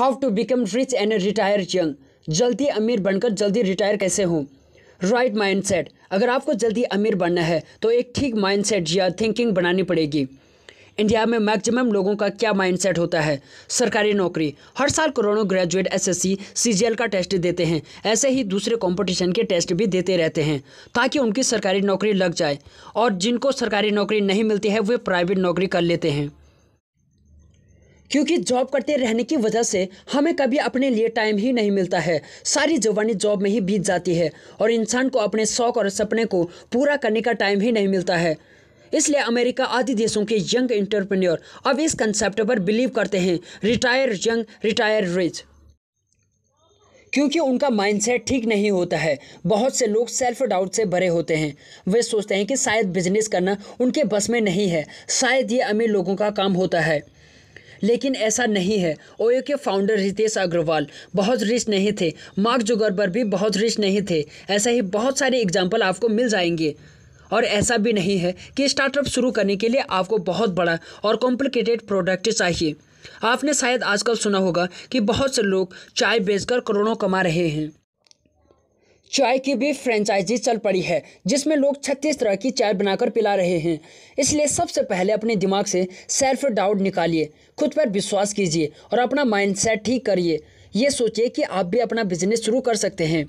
How to become rich and retire young जल्दी अमीर बनकर जल्दी रिटायर कैसे हों राइट माइंडसेट अगर आपको जल्दी अमीर बनना है तो एक ठीक माइंडसेट या थिंकिंग बनानी पड़ेगी इंडिया में मैक्सिमम लोगों का क्या माइंडसेट होता है सरकारी नौकरी हर साल करोड़ों ग्रेजुएट एसएससी सीजीएल का टेस्ट देते हैं ऐसे ही दूसरे कंपटीशन के टेस्ट भी देते रहते हैं ताकि उनकी सरकारी नौकरी लग जाए और जिनको सरकारी नौकरी नहीं मिलती है वे प्राइवेट नौकरी कर लेते हैं क्योंकि जॉब करते रहने की वजह से हमें कभी अपने लिए टाइम ही नहीं मिलता है सारी जवानी जॉब में ही बीत जाती है और इंसान को अपने शौक और सपने को पूरा करने का टाइम ही नहीं मिलता है इसलिए अमेरिका आदि देशों के यंग इंटरप्रेन्योर अब इस कंसेप्ट पर बिलीव करते हैं रिटायर यंग रिटायर रिच क्योंकि उनका माइंडसेट ठीक नहीं होता है बहुत से लोग सेल्फ डाउट से भरे होते हैं वे सोचते हैं कि शायद बिजनेस करना उनके बस में नहीं है शायद ये अमीर लोगों का काम होता है लेकिन ऐसा नहीं है ओयो के फाउंडर रितेश अग्रवाल बहुत रिच नहीं थे मार्क जुगरबर भी बहुत रिच नहीं थे ऐसे ही बहुत सारे एग्जाम्पल आपको मिल जाएंगे और ऐसा भी नहीं है कि स्टार्टअप शुरू करने के लिए आपको बहुत बड़ा और कॉम्प्लिकेटेड प्रोडक्ट चाहिए आपने शायद आजकल सुना होगा कि बहुत से लोग चाय बेचकर करोड़ों कमा रहे हैं चाय की भी फ्रेंचाइजी चल पड़ी है जिसमें लोग छत्तीस तरह की चाय बनाकर पिला रहे हैं इसलिए सबसे पहले अपने दिमाग से सेल्फ डाउट निकालिए खुद पर विश्वास कीजिए और अपना माइंडसेट ठीक करिए ये सोचिए कि आप भी अपना बिजनेस शुरू कर सकते हैं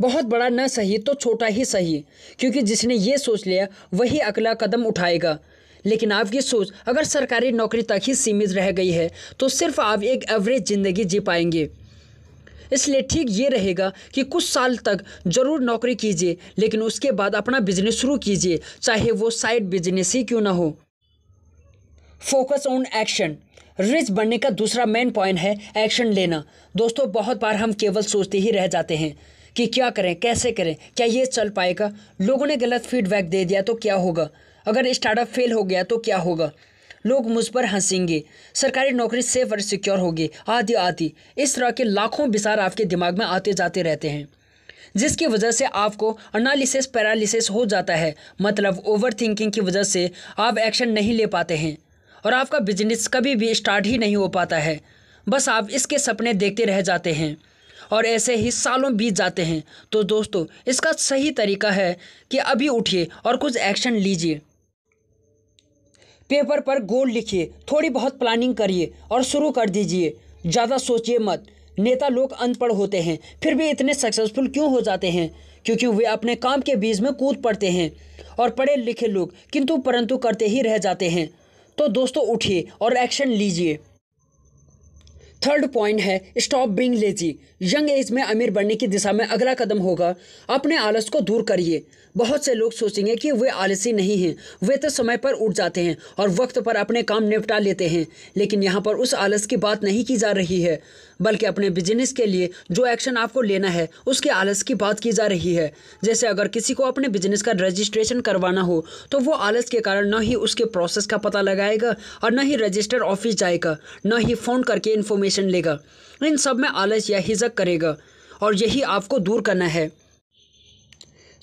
बहुत बड़ा न सही तो छोटा ही सही क्योंकि जिसने ये सोच लिया वही अगला कदम उठाएगा लेकिन आपकी सोच अगर सरकारी नौकरी तक ही सीमित रह गई है तो सिर्फ आप एक एवरेज ज़िंदगी जी पाएंगे इसलिए ठीक ये रहेगा कि कुछ साल तक ज़रूर नौकरी कीजिए लेकिन उसके बाद अपना बिजनेस शुरू कीजिए चाहे वो साइड बिजनेस ही क्यों ना हो फोकस ऑन एक्शन रिच बनने का दूसरा मेन पॉइंट है एक्शन लेना दोस्तों बहुत बार हम केवल सोचते ही रह जाते हैं कि क्या करें कैसे करें क्या ये चल पाएगा लोगों ने गलत फीडबैक दे दिया तो क्या होगा अगर स्टार्टअप फेल हो गया तो क्या होगा लोग मुझ पर हंसेंगे सरकारी नौकरी सेफ और सिक्योर होगी आदि आदि इस तरह के लाखों विचार आपके दिमाग में आते जाते रहते हैं जिसकी वजह से आपको अनालिसिस पैरालिसिस हो जाता है मतलब ओवर थिंकिंग की वजह से आप एक्शन नहीं ले पाते हैं और आपका बिजनेस कभी भी स्टार्ट ही नहीं हो पाता है बस आप इसके सपने देखते रह जाते हैं और ऐसे ही सालों बीत जाते हैं तो दोस्तों इसका सही तरीका है कि अभी उठिए और कुछ एक्शन लीजिए पेपर पर गोल लिखिए थोड़ी बहुत प्लानिंग करिए और शुरू कर दीजिए ज़्यादा सोचिए मत नेता लोग अनपढ़ होते हैं फिर भी इतने सक्सेसफुल क्यों हो जाते हैं क्योंकि वे अपने काम के बीच में कूद पड़ते हैं और पढ़े लिखे लोग किंतु परंतु करते ही रह जाते हैं तो दोस्तों उठिए और एक्शन लीजिए थर्ड पॉइंट है stop being lazy young age में अमीर बनने की दिशा में अगला कदम होगा अपने आलस को दूर करिए बहुत से लोग सोचेंगे कि वे आलसी नहीं हैं वे तो समय पर उठ जाते हैं और वक्त पर अपने काम निपटा लेते हैं लेकिन यहाँ पर उस आलस की बात नहीं की जा रही है बल्कि अपने बिजनेस के लिए जो एक्शन आपको लेना है उसके आलस की बात की जा रही है जैसे अगर किसी को अपने बिजनेस का रजिस्ट्रेशन करवाना हो तो वो आलस के कारण न ही उसके प्रोसेस का पता लगाएगा और न ही रजिस्टर ऑफिस जाएगा न ही फ़ोन करके इन्फॉर्मेशन लेगा इन सब में आलस या हिजक करेगा और यही आपको दूर करना है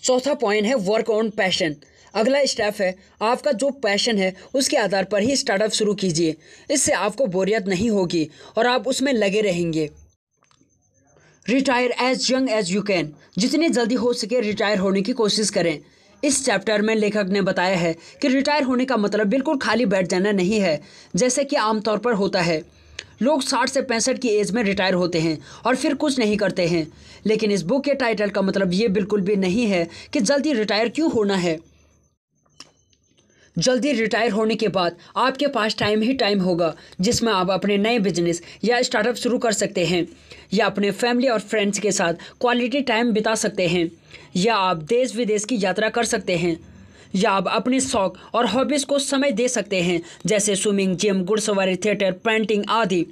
चौथा पॉइंट है वर्क ऑन पैशन अगला स्टेप है आपका जो पैशन है उसके आधार पर ही स्टार्टअप शुरू कीजिए इससे आपको बोरियत नहीं होगी और आप उसमें लगे रहेंगे retire as young as you can जितनी जल्दी हो सके रिटायर होने की कोशिश करें इस चैप्टर में लेखक ने बताया है कि रिटायर होने का मतलब बिल्कुल खाली बैठ जाना नहीं है जैसे कि आमतौर पर होता है लोग 60 से पैंसठ की एज में रिटायर होते हैं और फिर कुछ नहीं करते हैं लेकिन इस बुक के टाइटल का मतलब ये बिल्कुल भी नहीं है कि जल्दी रिटायर क्यों होना है जल्दी रिटायर होने के बाद आपके पास टाइम ही टाइम होगा जिसमें आप अपने नए बिजनेस या स्टार्टअप शुरू कर सकते हैं या अपने फैमिली और फ्रेंड्स के साथ क्वालिटी टाइम बिता सकते हैं या आप देश विदेश की यात्रा कर सकते हैं या आप अपने शौक और हॉबीज़ को समय दे सकते हैं जैसे स्विमिंग जिम घुड़सवारी थिएटर पेंटिंग आदि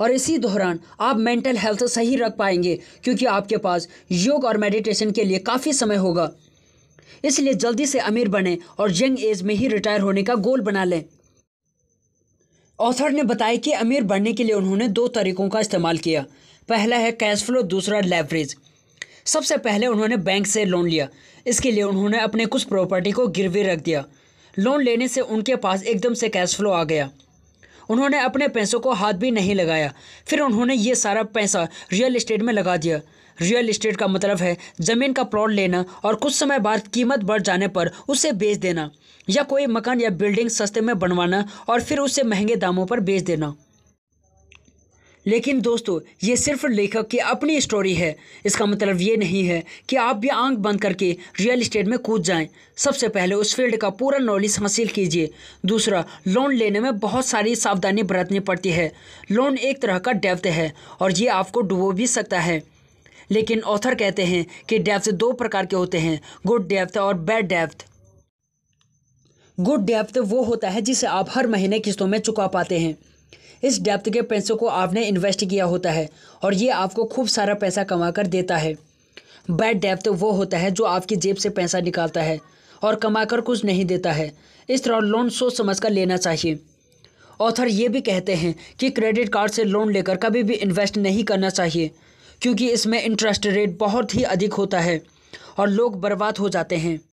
और इसी दौरान आप मेंटल हेल्थ सही रख पाएंगे क्योंकि आपके पास योग और मेडिटेशन के लिए काफ़ी समय होगा इसलिए जल्दी से अमीर बने और यंग एज में ही रिटायर होने का गोल बना लें ऑथर ने बताया कि अमीर बनने के लिए उन्होंने दो तरीकों का इस्तेमाल किया पहला है कैश फ्लो दूसरा लेवरेज सबसे पहले उन्होंने बैंक से लोन लिया इसके लिए उन्होंने अपने कुछ प्रॉपर्टी को गिरवी रख दिया लोन लेने से उनके पास एकदम से कैश फ्लो आ गया उन्होंने अपने पैसों को हाथ भी नहीं लगाया फिर उन्होंने ये सारा पैसा रियल इस्टेट में लगा दिया रियल इस्टेट का मतलब है ज़मीन का प्लॉट लेना और कुछ समय बाद कीमत बढ़ जाने पर उसे बेच देना या कोई मकान या बिल्डिंग सस्ते में बनवाना और फिर उसे महंगे दामों पर बेच देना लेकिन दोस्तों ये सिर्फ लेखक की अपनी स्टोरी है इसका मतलब ये नहीं है कि आप भी आंख बंद करके रियल इस्टेट में कूद जाएं। सबसे पहले उस फील्ड का पूरा नॉलेज हासिल कीजिए दूसरा लोन लेने में बहुत सारी सावधानी बरतनी पड़ती है लोन एक तरह का डेप्थ है और ये आपको डुबो भी सकता है लेकिन ऑथर कहते हैं कि डेप्थ दो प्रकार के होते हैं गुड डेप्थ और बैड डेप्थ गुड डेप्थ वो होता है जिसे आप हर महीने किस्तों में चुका पाते हैं इस डेप्थ के पैसों को आपने इन्वेस्ट किया होता है और ये आपको खूब सारा पैसा कमा कर देता है बैड डेप्थ वो होता है जो आपकी जेब से पैसा निकालता है और कमा कर कुछ नहीं देता है इस तरह लोन सोच समझ कर लेना चाहिए ऑथर ये भी कहते हैं कि क्रेडिट कार्ड से लोन लेकर कभी भी इन्वेस्ट नहीं करना चाहिए क्योंकि इसमें इंटरेस्ट रेट बहुत ही अधिक होता है और लोग बर्बाद हो जाते हैं